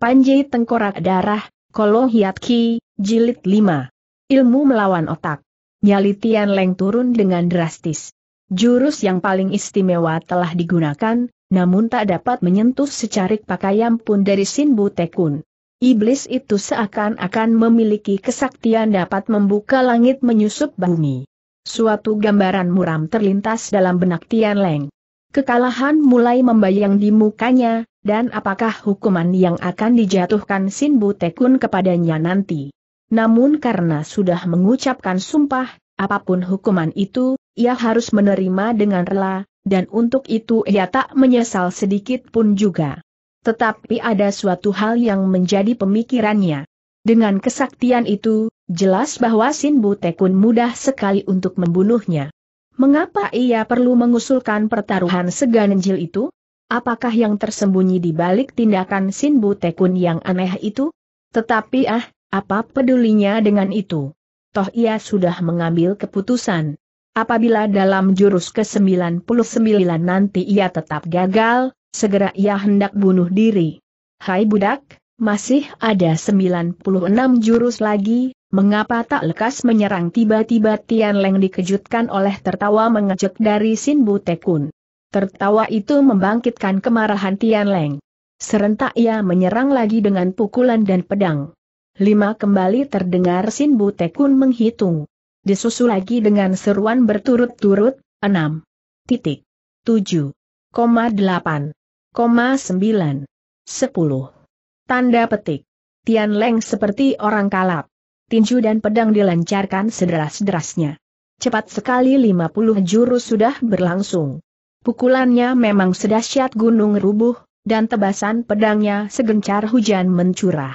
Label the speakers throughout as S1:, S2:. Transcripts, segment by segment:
S1: Panji Tengkorak Darah, Kolohiatki, Jilid 5. Ilmu Melawan Otak. Nyali Tian Leng turun dengan drastis. Jurus yang paling istimewa telah digunakan, namun tak dapat menyentuh secarik pakaian pun dari Sinbu Tekun. Iblis itu seakan-akan memiliki kesaktian dapat membuka langit menyusup bumi. Suatu gambaran muram terlintas dalam benak Tian Leng. Kekalahan mulai membayang di mukanya, dan apakah hukuman yang akan dijatuhkan Sin Butekun kepadanya nanti. Namun karena sudah mengucapkan sumpah, apapun hukuman itu, ia harus menerima dengan rela, dan untuk itu ia tak menyesal sedikit pun juga. Tetapi ada suatu hal yang menjadi pemikirannya. Dengan kesaktian itu, jelas bahwa Sin Butekun mudah sekali untuk membunuhnya. Mengapa ia perlu mengusulkan pertaruhan seganjil itu? Apakah yang tersembunyi di balik tindakan Sin Tekun yang aneh itu? Tetapi ah, apa pedulinya dengan itu? Toh ia sudah mengambil keputusan. Apabila dalam jurus ke-99 nanti ia tetap gagal, segera ia hendak bunuh diri. Hai budak, masih ada 96 jurus lagi, mengapa tak lekas menyerang tiba-tiba Tian Leng dikejutkan oleh tertawa mengejek dari Sin Tekun. Tertawa itu membangkitkan kemarahan Tian Leng. Serentak ia menyerang lagi dengan pukulan dan pedang. Lima kembali terdengar Sin Tekun menghitung. Disusul lagi dengan seruan berturut-turut, enam. Titik. Tujuh. Koma delapan. Koma sembilan. Sepuluh. Tanda petik. Tian Leng seperti orang kalap. Tinju dan pedang dilancarkan sederas-derasnya. Cepat sekali 50 jurus sudah berlangsung. Pukulannya memang sedahsyat gunung rubuh, dan tebasan pedangnya segencar hujan mencurah.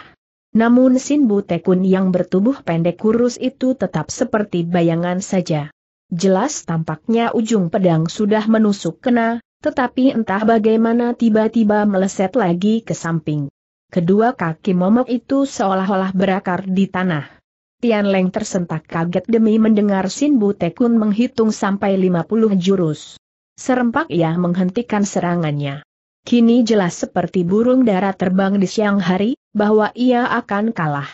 S1: Namun Sin Tekun yang bertubuh pendek kurus itu tetap seperti bayangan saja. Jelas tampaknya ujung pedang sudah menusuk kena, tetapi entah bagaimana tiba-tiba meleset lagi ke samping. Kedua kaki momok itu seolah-olah berakar di tanah. Tian Leng tersentak kaget demi mendengar Sin Tekun menghitung sampai 50 jurus. Serempak ia menghentikan serangannya. Kini jelas seperti burung darat terbang di siang hari, bahwa ia akan kalah.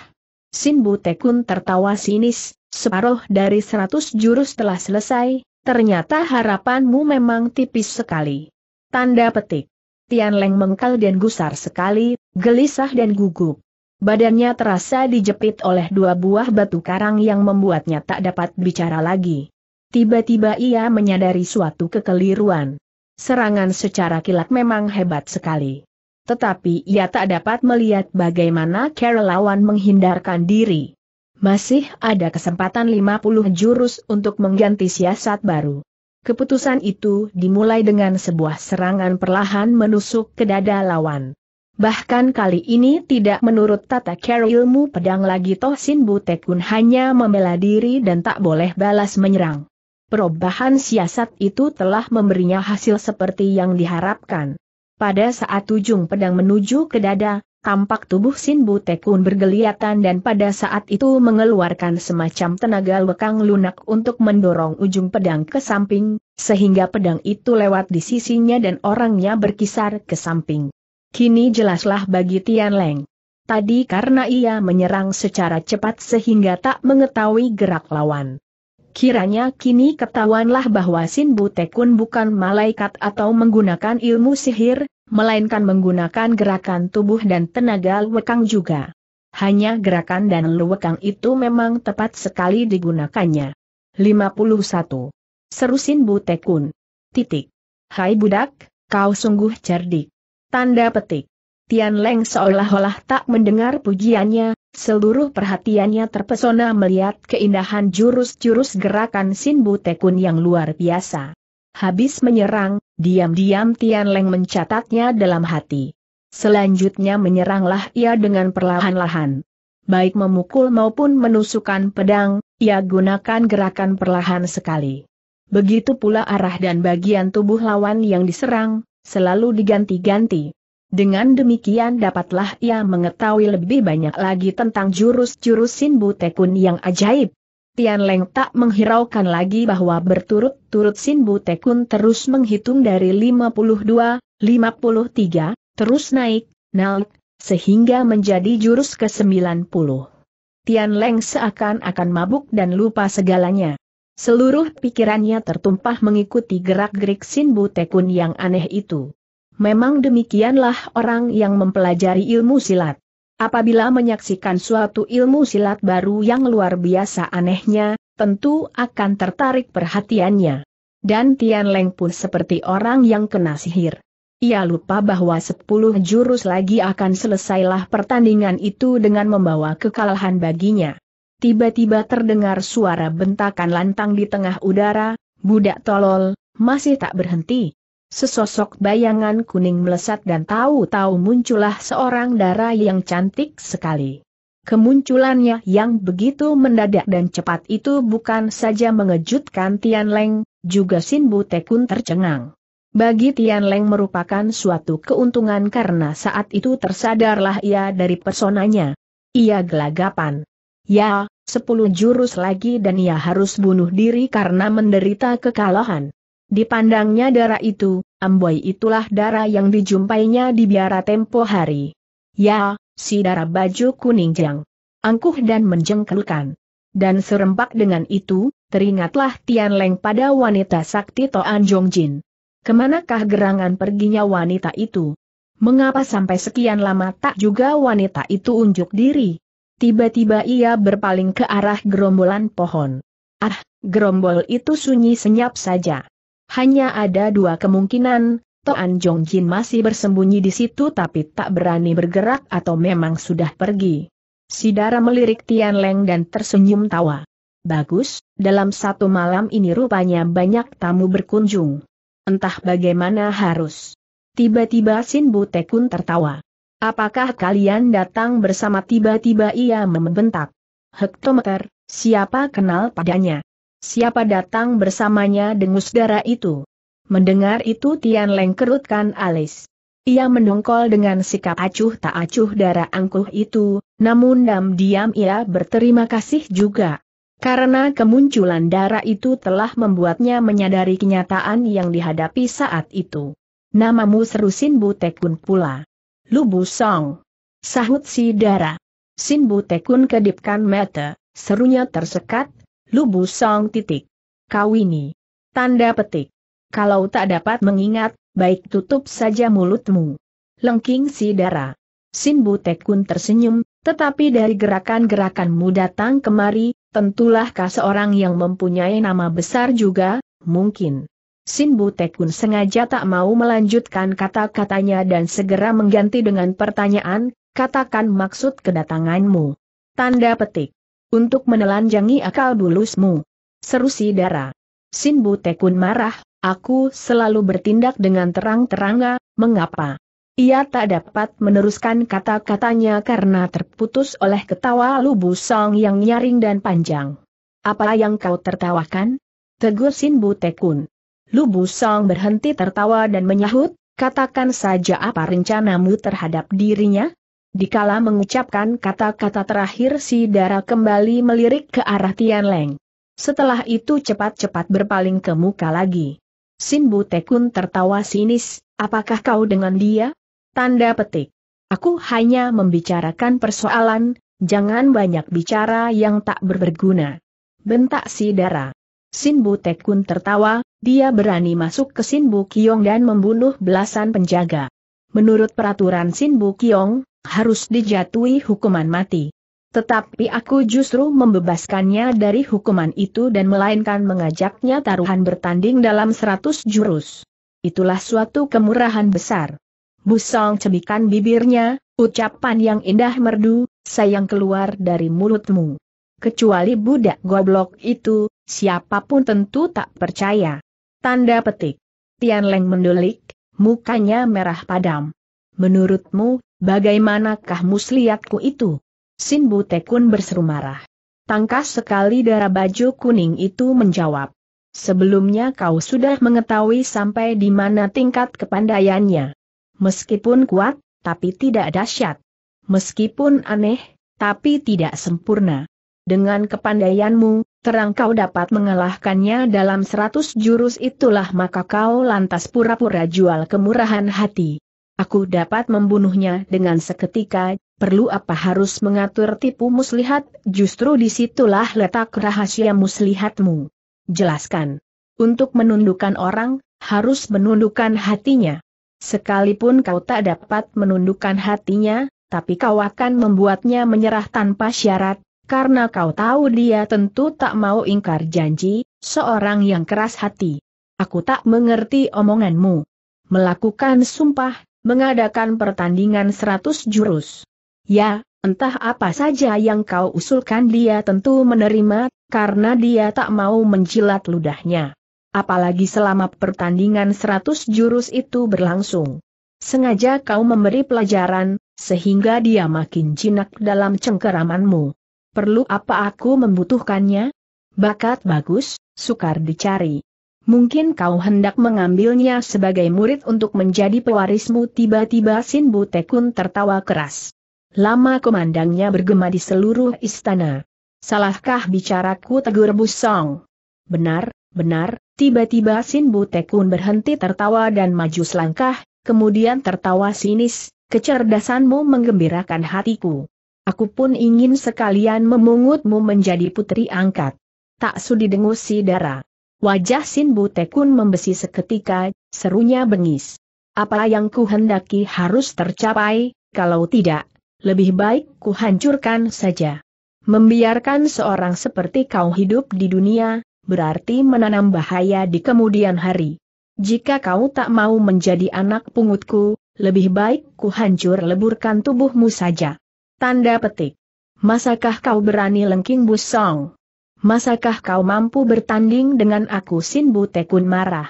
S1: Sinbu Tekun tertawa sinis, separuh dari seratus jurus telah selesai, ternyata harapanmu memang tipis sekali. Tanda petik. Tian Leng mengkal dan gusar sekali, gelisah dan gugup. Badannya terasa dijepit oleh dua buah batu karang yang membuatnya tak dapat bicara lagi. Tiba-tiba ia menyadari suatu kekeliruan. Serangan secara kilat memang hebat sekali. Tetapi ia tak dapat melihat bagaimana Carol Lawan menghindarkan diri. Masih ada kesempatan 50 jurus untuk mengganti siasat baru. Keputusan itu dimulai dengan sebuah serangan perlahan menusuk ke dada lawan. Bahkan kali ini tidak menurut tata care ilmu pedang lagi Tohsin Butekun hanya membela diri dan tak boleh balas menyerang. Perubahan siasat itu telah memberinya hasil seperti yang diharapkan. Pada saat ujung pedang menuju ke dada, tampak tubuh Sinbu Tekun bergeliatan dan pada saat itu mengeluarkan semacam tenaga lekang lunak untuk mendorong ujung pedang ke samping, sehingga pedang itu lewat di sisinya dan orangnya berkisar ke samping. Kini jelaslah bagi Tian Leng. Tadi karena ia menyerang secara cepat sehingga tak mengetahui gerak lawan. Kiranya kini ketahuanlah bahwa Sin Butekun bukan malaikat atau menggunakan ilmu sihir, melainkan menggunakan gerakan tubuh dan tenaga lewekang juga. Hanya gerakan dan lewekang itu memang tepat sekali digunakannya. 51. Seru Sin Butekun. Titik. Hai budak, kau sungguh cerdik. Tanda petik. Tian Leng seolah-olah tak mendengar pujiannya, Seluruh perhatiannya terpesona melihat keindahan jurus-jurus gerakan Sinbu Tekun yang luar biasa. Habis menyerang, diam-diam Tian Leng mencatatnya dalam hati. Selanjutnya menyeranglah ia dengan perlahan-lahan. Baik memukul maupun menusukkan pedang, ia gunakan gerakan perlahan sekali. Begitu pula arah dan bagian tubuh lawan yang diserang, selalu diganti-ganti. Dengan demikian dapatlah ia mengetahui lebih banyak lagi tentang jurus-jurus Sinbu Tekun yang ajaib. Tian Leng tak menghiraukan lagi bahwa berturut-turut Sinbu Tekun terus menghitung dari 52, 53, terus naik, naik, sehingga menjadi jurus ke-90. Tian Leng seakan-akan mabuk dan lupa segalanya. Seluruh pikirannya tertumpah mengikuti gerak-gerik Sinbu Tekun yang aneh itu. Memang demikianlah orang yang mempelajari ilmu silat. Apabila menyaksikan suatu ilmu silat baru yang luar biasa anehnya, tentu akan tertarik perhatiannya. Dan Tian Leng pun seperti orang yang kena sihir. Ia lupa bahwa sepuluh jurus lagi akan selesailah pertandingan itu dengan membawa kekalahan baginya. Tiba-tiba terdengar suara bentakan lantang di tengah udara, budak tolol, masih tak berhenti. Sesosok bayangan kuning melesat dan tahu-tahu muncullah seorang dara yang cantik sekali. Kemunculannya yang begitu mendadak dan cepat itu bukan saja mengejutkan Tian Leng, juga Sin Butekun tercengang. Bagi Tian Leng merupakan suatu keuntungan karena saat itu tersadarlah ia dari personanya. Ia gelagapan. Ya, sepuluh jurus lagi dan ia harus bunuh diri karena menderita kekalahan. Dipandangnya darah itu, Amboi itulah darah yang dijumpainya di biara tempo hari. Ya, si darah baju kuning jang. Angkuh dan menjengkelkan. Dan serempak dengan itu, teringatlah Tian Leng pada wanita sakti Toan Jong Jin. Kemanakah gerangan perginya wanita itu? Mengapa sampai sekian lama tak juga wanita itu unjuk diri? Tiba-tiba ia berpaling ke arah gerombolan pohon. Ah, gerombol itu sunyi senyap saja. Hanya ada dua kemungkinan, Toan Jin masih bersembunyi di situ tapi tak berani bergerak atau memang sudah pergi. Sidara melirik Tian Leng dan tersenyum tawa. Bagus, dalam satu malam ini rupanya banyak tamu berkunjung. Entah bagaimana harus. Tiba-tiba Sin Butekun tertawa. Apakah kalian datang bersama tiba-tiba ia membentak? Hektometer, siapa kenal padanya? Siapa datang bersamanya dengus darah itu? Mendengar itu Tian Leng kerutkan alis. Ia mendongkol dengan sikap acuh tak acuh darah angkuh itu, namun diam-diam ia berterima kasih juga. Karena kemunculan darah itu telah membuatnya menyadari kenyataan yang dihadapi saat itu. Namamu seru Sin Tekun pula. Lubu Song. Sahut si darah. Sin Tekun kedipkan mata, serunya tersekat, Lubu Song titik. Kawini. Tanda petik. Kalau tak dapat mengingat, baik tutup saja mulutmu. Lengking si darah. Sinbu Tekun tersenyum, tetapi dari gerakan-gerakanmu datang kemari, tentulah kah seorang yang mempunyai nama besar juga, mungkin. Sinbu Tekun sengaja tak mau melanjutkan kata-katanya dan segera mengganti dengan pertanyaan, katakan maksud kedatanganmu. Tanda petik. Untuk menelanjangi akal bulusmu. Seru si Dara. Sinbu Tekun marah, aku selalu bertindak dengan terang-teranga, mengapa? Ia tak dapat meneruskan kata-katanya karena terputus oleh ketawa Lubu Song yang nyaring dan panjang. Apa yang kau tertawakan? Tegur Sinbu Tekun. Lubu Song berhenti tertawa dan menyahut, katakan saja apa rencanamu terhadap dirinya? Dikala mengucapkan kata-kata terakhir si Dara kembali melirik ke arah Tian Leng. Setelah itu cepat-cepat berpaling ke muka lagi. Sin Bu Tekun tertawa sinis, apakah kau dengan dia? Tanda petik. Aku hanya membicarakan persoalan, jangan banyak bicara yang tak berberguna. Bentak si Dara. Sin Bu Tekun tertawa, dia berani masuk ke Sin Bu Kiong dan membunuh belasan penjaga menurut peraturan Sin Bukyong, harus dijatuhi hukuman mati. Tetapi aku justru membebaskannya dari hukuman itu dan melainkan mengajaknya taruhan bertanding dalam seratus jurus. Itulah suatu kemurahan besar. Busong cebikan bibirnya, ucapan yang indah merdu, sayang keluar dari mulutmu. Kecuali budak goblok itu, siapapun tentu tak percaya. Tanda petik. Tian Leng mendulik mukanya merah padam. Menurutmu, bagaimanakah muslihatku itu? Sin Butekun berseru marah. Tangkas sekali darah baju kuning itu menjawab. Sebelumnya kau sudah mengetahui sampai di mana tingkat kepandaiannya. Meskipun kuat, tapi tidak dahsyat. Meskipun aneh, tapi tidak sempurna. Dengan kepandaianmu, terang kau dapat mengalahkannya dalam seratus jurus itulah maka kau lantas pura-pura jual kemurahan hati. Aku dapat membunuhnya dengan seketika, perlu apa harus mengatur tipu muslihat, justru disitulah letak rahasia muslihatmu. Jelaskan. Untuk menundukkan orang, harus menundukkan hatinya. Sekalipun kau tak dapat menundukkan hatinya, tapi kau akan membuatnya menyerah tanpa syarat, karena kau tahu dia tentu tak mau ingkar janji, seorang yang keras hati. Aku tak mengerti omonganmu. Melakukan sumpah, mengadakan pertandingan seratus jurus. Ya, entah apa saja yang kau usulkan dia tentu menerima, karena dia tak mau menjilat ludahnya. Apalagi selama pertandingan seratus jurus itu berlangsung. Sengaja kau memberi pelajaran, sehingga dia makin jinak dalam cengkeramanmu perlu apa aku membutuhkannya? Bakat bagus, sukar dicari. Mungkin kau hendak mengambilnya sebagai murid untuk menjadi pewarismu tiba-tiba Sin Butekun tertawa keras. Lama komandangnya bergema di seluruh istana. Salahkah bicaraku tegur Busong? Benar, benar, tiba-tiba Sin Butekun berhenti tertawa dan maju selangkah, kemudian tertawa sinis, kecerdasanmu menggembirakan hatiku. Aku pun ingin sekalian memungutmu menjadi putri angkat. Tak sudi dengus si darah. Wajah Sin Tekun membesi seketika, serunya bengis. Apa yang ku hendaki harus tercapai, kalau tidak, lebih baik ku hancurkan saja. Membiarkan seorang seperti kau hidup di dunia, berarti menanam bahaya di kemudian hari. Jika kau tak mau menjadi anak pungutku, lebih baik ku hancur leburkan tubuhmu saja. Tanda petik. Masakah kau berani lengking busong? Masakah kau mampu bertanding dengan aku Sin Tekun marah?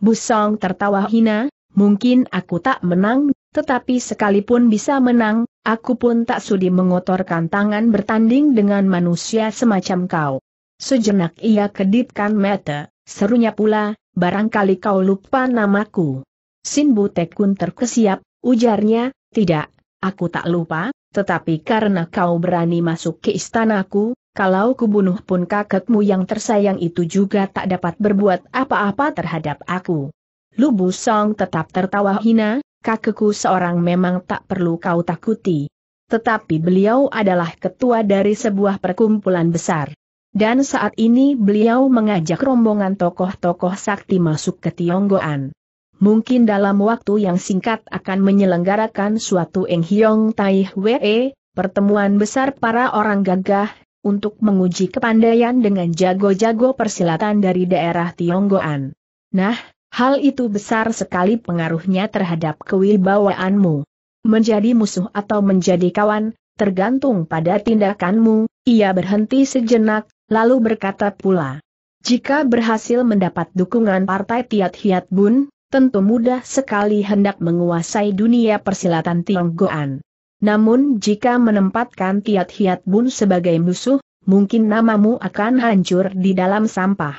S1: Busong tertawa hina, mungkin aku tak menang, tetapi sekalipun bisa menang, aku pun tak sudi mengotorkan tangan bertanding dengan manusia semacam kau. Sejenak ia kedipkan mata, serunya pula, barangkali kau lupa namaku. Sin Tekun terkesiap, ujarnya, tidak, aku tak lupa, tetapi karena kau berani masuk ke istanaku, kalau kubunuh pun kakekmu yang tersayang itu juga tak dapat berbuat apa-apa terhadap aku. Lubu Song tetap tertawa hina, kakekku seorang memang tak perlu kau takuti. Tetapi beliau adalah ketua dari sebuah perkumpulan besar. Dan saat ini beliau mengajak rombongan tokoh-tokoh sakti masuk ke Tionggoan. Mungkin dalam waktu yang singkat akan menyelenggarakan suatu Eng Hiong Tai Hwe, pertemuan besar para orang gagah, untuk menguji kepandaian dengan jago-jago persilatan dari daerah Tionggoan. Nah, hal itu besar sekali pengaruhnya terhadap kewibawaanmu. Menjadi musuh atau menjadi kawan, tergantung pada tindakanmu, ia berhenti sejenak, lalu berkata pula. Jika berhasil mendapat dukungan partai Tiat Hiat Bun, tentu mudah sekali hendak menguasai dunia persilatan Tionggoan. Namun jika menempatkan Tiat Hiat Bun sebagai musuh, mungkin namamu akan hancur di dalam sampah.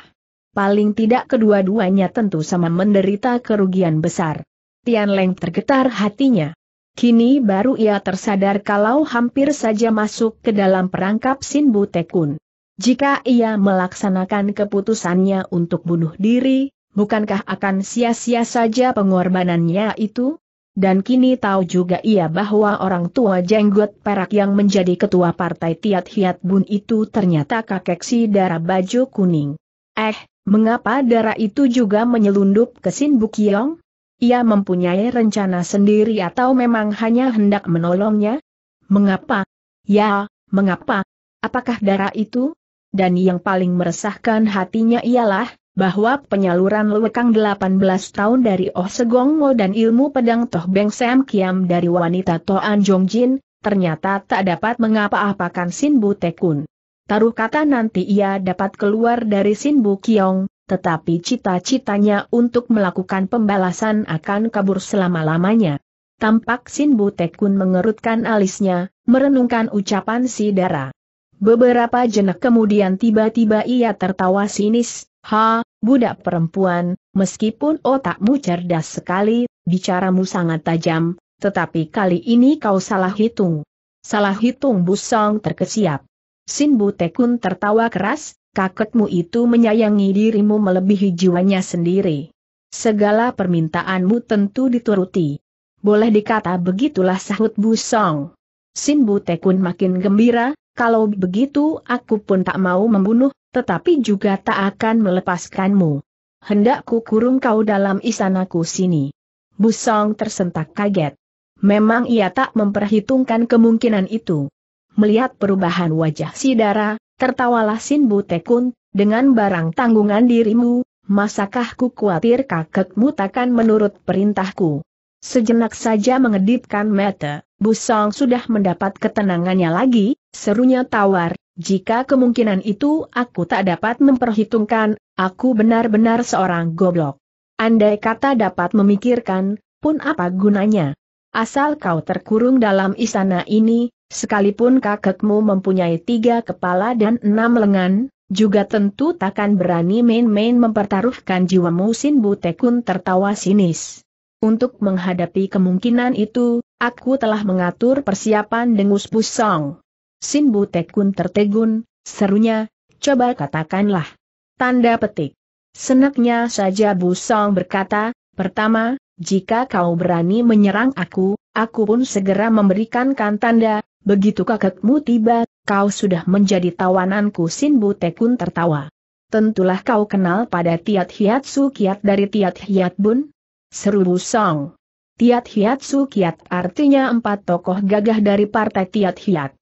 S1: Paling tidak kedua-duanya tentu sama menderita kerugian besar. Tian Leng tergetar hatinya. Kini baru ia tersadar kalau hampir saja masuk ke dalam perangkap Sin Bu Tekun. Jika ia melaksanakan keputusannya untuk bunuh diri, bukankah akan sia-sia saja pengorbanannya itu? Dan kini tahu juga ia bahwa orang tua jenggot perak yang menjadi ketua partai Tiat Hiat Bun itu ternyata kakek si darah baju kuning. Eh, mengapa darah itu juga menyelundup ke Sin Bukiong? Ia mempunyai rencana sendiri atau memang hanya hendak menolongnya? Mengapa? Ya, mengapa? Apakah darah itu? Dan yang paling meresahkan hatinya ialah, bahwa penyaluran lewekang 18 tahun dari Oh Segong Mo dan ilmu pedang Toh Beng Sam Kiam dari wanita Toan Jong Jin, ternyata tak dapat mengapa-apakan Sin Bu Tekun. Taruh kata nanti ia dapat keluar dari Sin Bu Kiong, tetapi cita-citanya untuk melakukan pembalasan akan kabur selama-lamanya. Tampak Sin Bu Tekun mengerutkan alisnya, merenungkan ucapan si Dara. Beberapa jenak kemudian tiba-tiba ia tertawa sinis, Ha, budak perempuan, meskipun otakmu cerdas sekali, bicaramu sangat tajam, tetapi kali ini kau salah hitung. Salah hitung busong terkesiap. Sin Tekun tertawa keras, kakekmu itu menyayangi dirimu melebihi jiwanya sendiri. Segala permintaanmu tentu dituruti. Boleh dikata begitulah sahut Busong. Sin Tekun makin gembira, kalau begitu aku pun tak mau membunuh, tetapi juga tak akan melepaskanmu. Hendakku kurung kau dalam istanaku sini. Busong tersentak kaget. Memang ia tak memperhitungkan kemungkinan itu. Melihat perubahan wajah Sidara, Dara, tertawalah Sin Tekun dengan barang tanggungan dirimu, masakah ku khawatir kakekmu takkan menurut perintahku. Sejenak saja mengedipkan mata, Busong sudah mendapat ketenangannya lagi, serunya tawar, jika kemungkinan itu aku tak dapat memperhitungkan, aku benar-benar seorang goblok. Andai kata dapat memikirkan, pun apa gunanya? Asal kau terkurung dalam istana ini, sekalipun kakekmu mempunyai tiga kepala dan enam lengan, juga tentu takkan berani main-main mempertaruhkan jiwa Sin Butekun tertawa sinis. Untuk menghadapi kemungkinan itu, aku telah mengatur persiapan dengus pusong. Sin Butekun tertegun, serunya, coba katakanlah. Tanda petik. Senaknya saja Bu Song berkata, pertama, jika kau berani menyerang aku, aku pun segera memberikankan tanda, begitu kakekmu tiba, kau sudah menjadi tawananku Sin Butekun tertawa. Tentulah kau kenal pada Tiat Su Kiat dari Tiat Hiat Bun? Seru Bu Song. Tiat Su Kiat artinya empat tokoh gagah dari partai Tiat Hiat.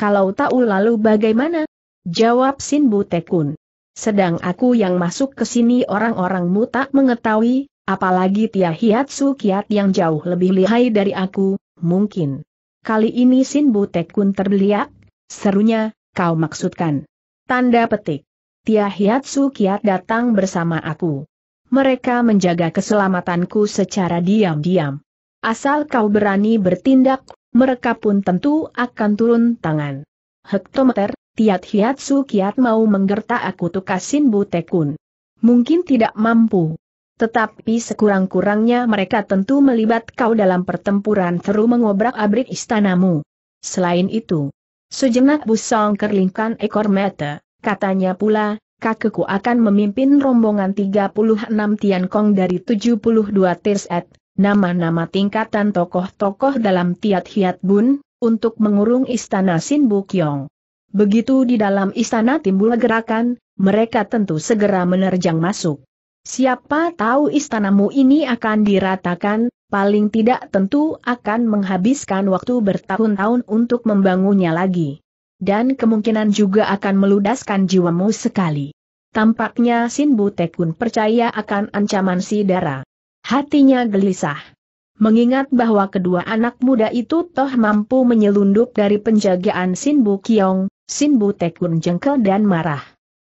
S1: Kalau tahu uh, lalu bagaimana? Jawab Sin Butekun. Sedang aku yang masuk ke sini orang-orangmu tak mengetahui, apalagi Tia Hiatsu Kiat yang jauh lebih lihai dari aku, mungkin. Kali ini Sin Butekun terbeliak, serunya, kau maksudkan. Tanda petik. Tia Hiatsu Kiat datang bersama aku. Mereka menjaga keselamatanku secara diam-diam. Asal kau berani bertindak mereka pun tentu akan turun tangan. Hektometer, Tiat Hiatsu Kiat mau menggertak aku tukasin Butekun. Mungkin tidak mampu. Tetapi sekurang-kurangnya mereka tentu melibat kau dalam pertempuran seru mengobrak-abrik istanamu. Selain itu, sejenak busong kerlingkan ekor mata, katanya pula, kakekku akan memimpin rombongan 36 Kong dari 72 Tirset, nama-nama tingkatan tokoh-tokoh dalam Tiat Hiat Bun, untuk mengurung istana Sin Bukyong. Begitu di dalam istana timbul gerakan, mereka tentu segera menerjang masuk. Siapa tahu istanamu ini akan diratakan, paling tidak tentu akan menghabiskan waktu bertahun-tahun untuk membangunnya lagi. Dan kemungkinan juga akan meludaskan jiwamu sekali. Tampaknya Sin Tekun percaya akan ancaman si darah. Hatinya gelisah. Mengingat bahwa kedua anak muda itu toh mampu menyelundup dari penjagaan Sin Bu Kiong, Sin Tekun jengkel dan marah.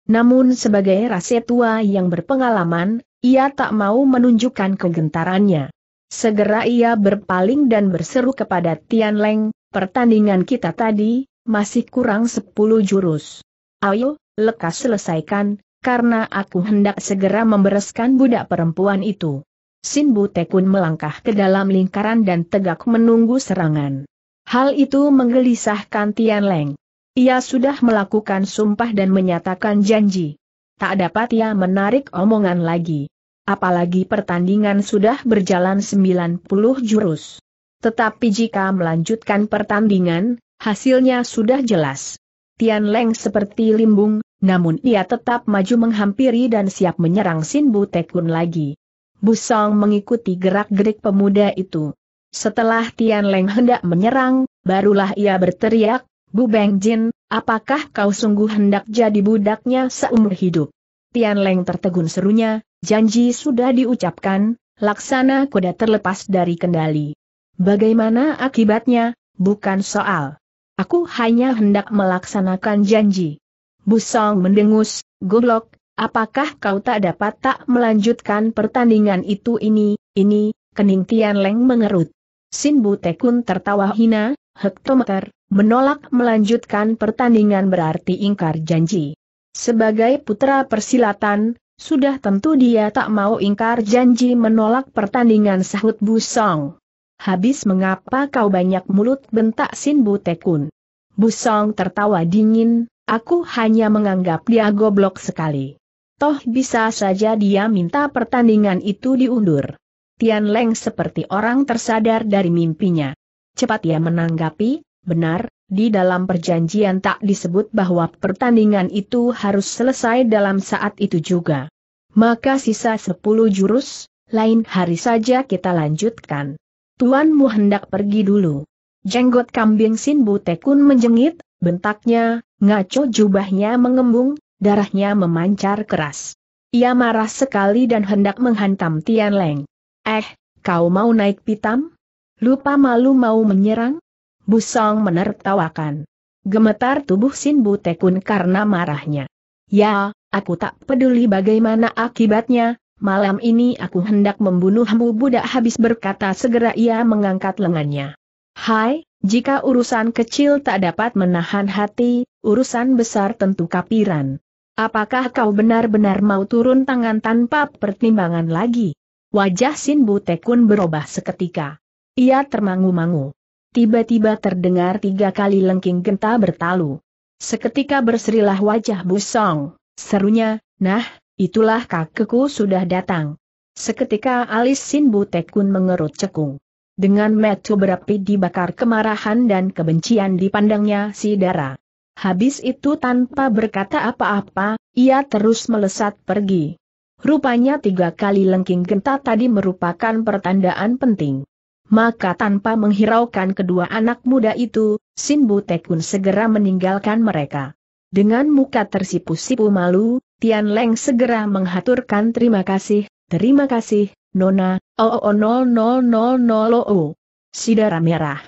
S1: Namun sebagai rasa tua yang berpengalaman, ia tak mau menunjukkan kegentarannya. Segera ia berpaling dan berseru kepada Tian Leng, pertandingan kita tadi, masih kurang sepuluh jurus. Ayo, lekas selesaikan, karena aku hendak segera membereskan budak perempuan itu. Sin Tekun melangkah ke dalam lingkaran dan tegak menunggu serangan. Hal itu menggelisahkan Tian Leng. Ia sudah melakukan sumpah dan menyatakan janji. Tak dapat ia menarik omongan lagi. Apalagi pertandingan sudah berjalan 90 jurus. Tetapi jika melanjutkan pertandingan, hasilnya sudah jelas. Tian Leng seperti limbung, namun ia tetap maju menghampiri dan siap menyerang Sin Tekun lagi. Busong mengikuti gerak-gerik pemuda itu. Setelah Tian Leng hendak menyerang, barulah ia berteriak, Bu Beng Jin, apakah kau sungguh hendak jadi budaknya seumur hidup? Tian Leng tertegun serunya, janji sudah diucapkan, laksana kuda terlepas dari kendali. Bagaimana akibatnya, bukan soal. Aku hanya hendak melaksanakan janji. Busong mendengus, goblok, Apakah kau tak dapat tak melanjutkan pertandingan itu ini, ini, kening Tian Leng mengerut. Sin Bu Tekun tertawa hina, hektometer, menolak melanjutkan pertandingan berarti ingkar janji. Sebagai putra persilatan, sudah tentu dia tak mau ingkar janji menolak pertandingan sahut Bu Song. Habis mengapa kau banyak mulut bentak Sin Bu Tekun. Bu Song tertawa dingin, aku hanya menganggap dia goblok sekali toh bisa saja dia minta pertandingan itu diundur. Tian Leng seperti orang tersadar dari mimpinya. Cepat ia menanggapi, benar, di dalam perjanjian tak disebut bahwa pertandingan itu harus selesai dalam saat itu juga. Maka sisa sepuluh jurus, lain hari saja kita lanjutkan. Tuanmu hendak pergi dulu. Jenggot kambing Sin Butekun menjengit, bentaknya, ngaco jubahnya mengembung, darahnya memancar keras. Ia marah sekali dan hendak menghantam Tian Leng. Eh, kau mau naik pitam? Lupa malu mau menyerang? Busong menertawakan. Gemetar tubuh Sin Tekun karena marahnya. Ya, aku tak peduli bagaimana akibatnya, malam ini aku hendak membunuhmu budak habis berkata segera ia mengangkat lengannya. Hai, jika urusan kecil tak dapat menahan hati, urusan besar tentu kapiran. Apakah kau benar-benar mau turun tangan tanpa pertimbangan lagi? Wajah Sin Butekun berubah seketika. Ia termangu-mangu. Tiba-tiba terdengar tiga kali lengking genta bertalu. Seketika berserilah wajah Busong, serunya, nah, itulah kakekku sudah datang. Seketika alis Sin Butekun mengerut cekung. Dengan metu berapi dibakar kemarahan dan kebencian dipandangnya si darah. Habis itu tanpa berkata apa-apa, ia terus melesat pergi. Rupanya tiga kali lengking genta tadi merupakan pertandaan penting. Maka tanpa menghiraukan kedua anak muda itu, Sin Tekun segera meninggalkan mereka. Dengan muka tersipu-sipu malu, Tian Leng segera menghaturkan terima kasih, terima kasih, Nona, oh oh oh. Sidara merah.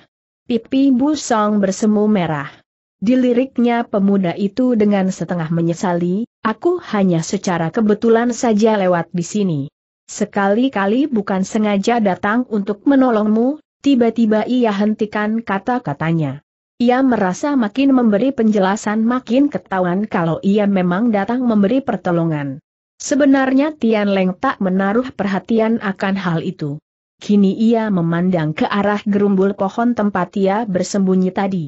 S1: Pipi busong bersemu merah. Diliriknya pemuda itu dengan setengah menyesali, aku hanya secara kebetulan saja lewat di sini. Sekali-kali bukan sengaja datang untuk menolongmu, tiba-tiba ia hentikan kata-katanya. Ia merasa makin memberi penjelasan makin ketahuan kalau ia memang datang memberi pertolongan. Sebenarnya Tian Leng tak menaruh perhatian akan hal itu. Kini ia memandang ke arah gerumbul pohon tempat ia bersembunyi tadi.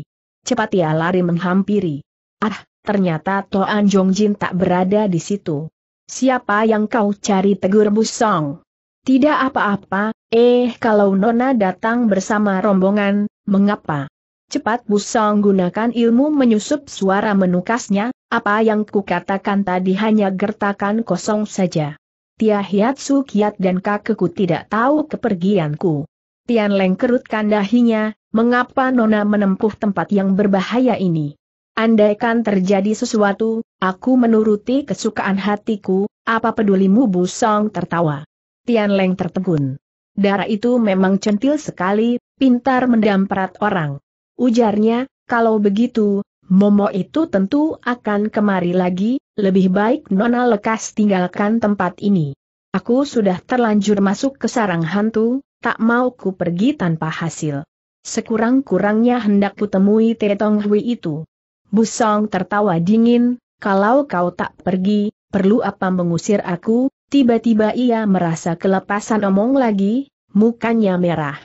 S1: Cepat ia lari menghampiri. Ah, ternyata Toan Jongjin tak berada di situ. Siapa yang kau cari tegur Busong? Tidak apa-apa, eh kalau Nona datang bersama rombongan, mengapa? Cepat Busong gunakan ilmu menyusup suara menukasnya, apa yang kukatakan tadi hanya gertakan kosong saja. Tia Hiatsu Kiat dan kakekku tidak tahu kepergianku. Tian Leng kerutkan dahinya, mengapa Nona menempuh tempat yang berbahaya ini? Andaikan terjadi sesuatu, aku menuruti kesukaan hatiku, apa pedulimu Bu Song tertawa. Tian Leng tertegun. Darah itu memang centil sekali, pintar mendamprat orang. Ujarnya, kalau begitu, Momo itu tentu akan kemari lagi, lebih baik Nona lekas tinggalkan tempat ini. Aku sudah terlanjur masuk ke sarang hantu, tak mau ku pergi tanpa hasil. Sekurang-kurangnya hendak ku temui Tetong Hui itu. Busong tertawa dingin, kalau kau tak pergi, perlu apa mengusir aku, tiba-tiba ia merasa kelepasan omong lagi, mukanya merah.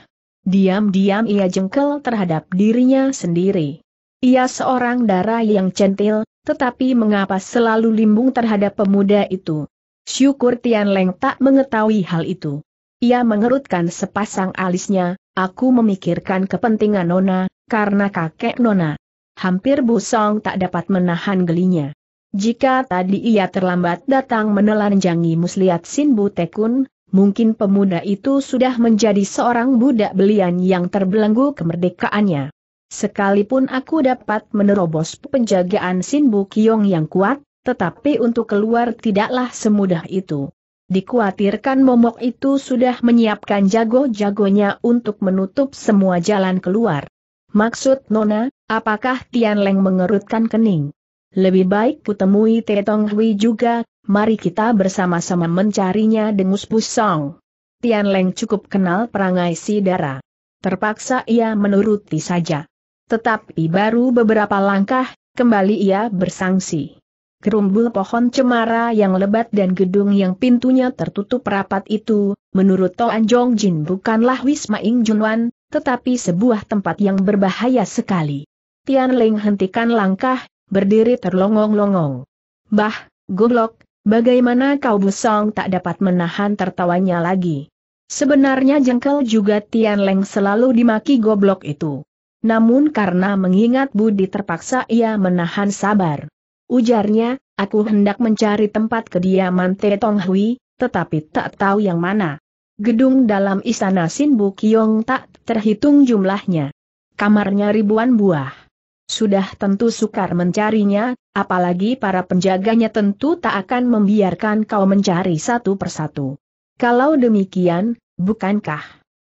S1: Diam-diam ia jengkel terhadap dirinya sendiri. Ia seorang darah yang centil, tetapi mengapa selalu limbung terhadap pemuda itu? Syukur Tian Leng tak mengetahui hal itu. Ia mengerutkan sepasang alisnya, aku memikirkan kepentingan Nona, karena kakek Nona. Hampir busong tak dapat menahan gelinya. Jika tadi ia terlambat datang menelanjangi muslihat Sinbu Tekun, mungkin pemuda itu sudah menjadi seorang budak belian yang terbelenggu kemerdekaannya. Sekalipun aku dapat menerobos penjagaan Sinbu Kiong yang kuat, tetapi untuk keluar tidaklah semudah itu. Dikuatirkan momok itu sudah menyiapkan jago-jagonya untuk menutup semua jalan keluar. Maksud Nona, apakah Tian Leng mengerutkan kening? Lebih baik kutemui Tetong Hui juga, mari kita bersama-sama mencarinya dengus pusong. Tian Leng cukup kenal perangai si Dara. Terpaksa ia menuruti saja. Tetapi baru beberapa langkah, kembali ia bersangsi. Gerumbul pohon cemara yang lebat dan gedung yang pintunya tertutup rapat itu, menurut Toan Jong Jin bukanlah Wisma Ing Junwan, tetapi sebuah tempat yang berbahaya sekali. Tian Ling hentikan langkah, berdiri terlongong-longong. Bah, goblok, bagaimana kau busong tak dapat menahan tertawanya lagi. Sebenarnya jengkel juga Tian Leng selalu dimaki goblok itu. Namun karena mengingat Budi terpaksa ia menahan sabar. Ujarnya, aku hendak mencari tempat kediaman Te Tong Hui, tetapi tak tahu yang mana. Gedung dalam istana Sinbu Kyong tak terhitung jumlahnya. Kamarnya ribuan buah. Sudah tentu sukar mencarinya, apalagi para penjaganya tentu tak akan membiarkan kau mencari satu persatu. Kalau demikian, bukankah?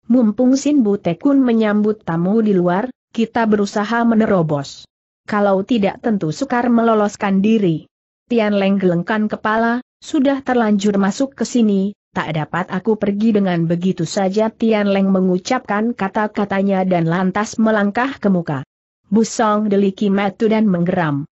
S1: Mumpung Sinbu Tekun menyambut tamu di luar, kita berusaha menerobos kalau tidak tentu sukar meloloskan diri. Tian Leng gelengkan kepala, sudah terlanjur masuk ke sini, tak dapat aku pergi dengan begitu saja Tian Leng mengucapkan kata-katanya dan lantas melangkah ke muka. Busong deliki matu dan menggeram.